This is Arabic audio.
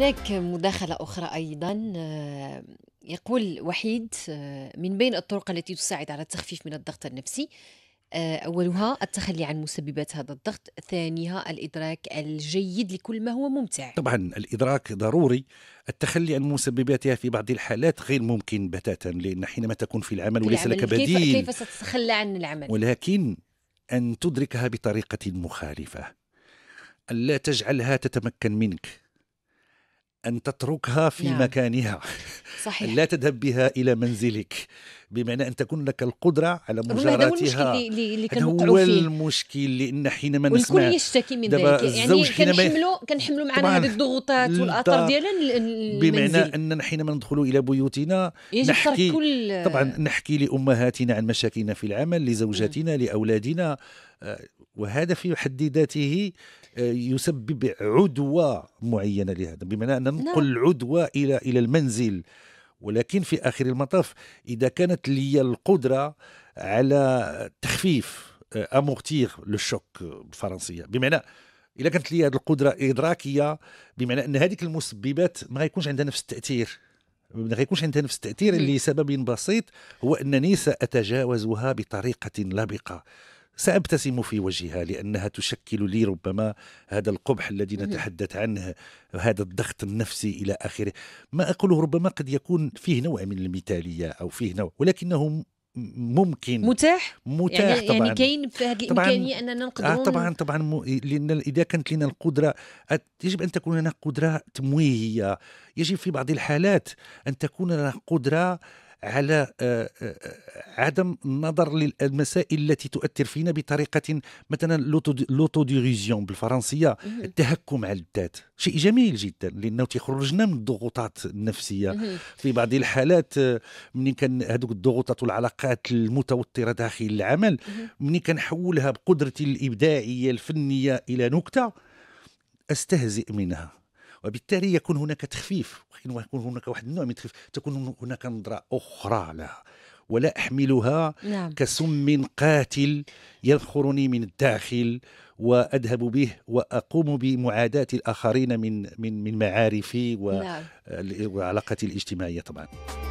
هناك مداخلة أخرى أيضا آه، يقول وحيد آه، من بين الطرق التي تساعد على التخفيف من الضغط النفسي آه، أولها التخلي عن مسببات هذا الضغط ثانيها الإدراك الجيد لكل ما هو ممتع طبعا الإدراك ضروري التخلي عن مسبباتها في بعض الحالات غير ممكن بتاتا لأن حينما تكون في العمل وليس لك بديل كيف, كيف ستتخلى عن العمل ولكن أن تدركها بطريقة مخالفة لا تجعلها تتمكن منك أن تتركها في نعم. مكانها صحيح لا تذهب بها إلى منزلك بمعنى أن تكون لك القدرة على مجاراتها هذا هو المشكل اللي, كان هو المشكل لأن حينما نسمع والكل يشتكي من ذلك يعني كنحملوا كنحملوا معنا هذه الضغوطات والآثار ديالها بمعنى أننا حينما ندخل إلى بيوتنا نحكي كل... طبعا نحكي لأمهاتنا عن مشاكلنا في العمل لزوجاتنا لأولادنا آه، وهذا في حد ذاته يسبب عدوى معينه لهذا بمعنى ان نعم. ننقل العدوى الى الى المنزل ولكن في اخر المطاف اذا كانت لي القدره على تخفيف آه، امورتيغ لو شوك بالفرنسيه بمعنى إذا كانت لي هذه القدره ادراكيه بمعنى ان هذيك المسببات ما غيكونش عندها نفس التاثير ما غيكونش عندها نفس التاثير اللي نعم. لسبب بسيط هو انني ساتجاوزها بطريقه لبقه سأبتسم في وجهها لأنها تشكل لي ربما هذا القبح الذي نتحدث عنه هذا الضغط النفسي إلى آخره ما أقوله ربما قد يكون فيه نوع من المثالية أو فيه نوع ولكنه ممكن متاح متاح يعني, يعني طبعا يعني كاين في هذه الامكانيه اننا نقدر آه طبعا طبعا م... لان اذا كانت لنا القدره يجب ان تكون لنا قدره تمويهيه يجب في بعض الحالات ان تكون لنا قدره على آه، آه، آه، عدم النظر للمسائل التي تؤثر فينا بطريقه مثلا لوتو لوتوديريزيون بالفرنسيه التهكم على الذات شيء جميل جدا لانه تخرجنا من الضغوطات النفسيه في بعض الحالات منين كان هذوك الضغوطات والعلاقات المتوتره داخل العمل منين كنحولها بقدرتي الابداعيه الفنيه الى نكته استهزئ منها وبالتالي يكون هناك تخفيف وحينما يكون هناك واحد النوع من التخفيف تكون هناك نظرة أخرى لها ولا أحملها نعم. كسم قاتل ينخرني من الداخل وأذهب به وأقوم بمعاداة الآخرين من من من معارفي نعم. آه، وعلاقتي الاجتماعية طبعاً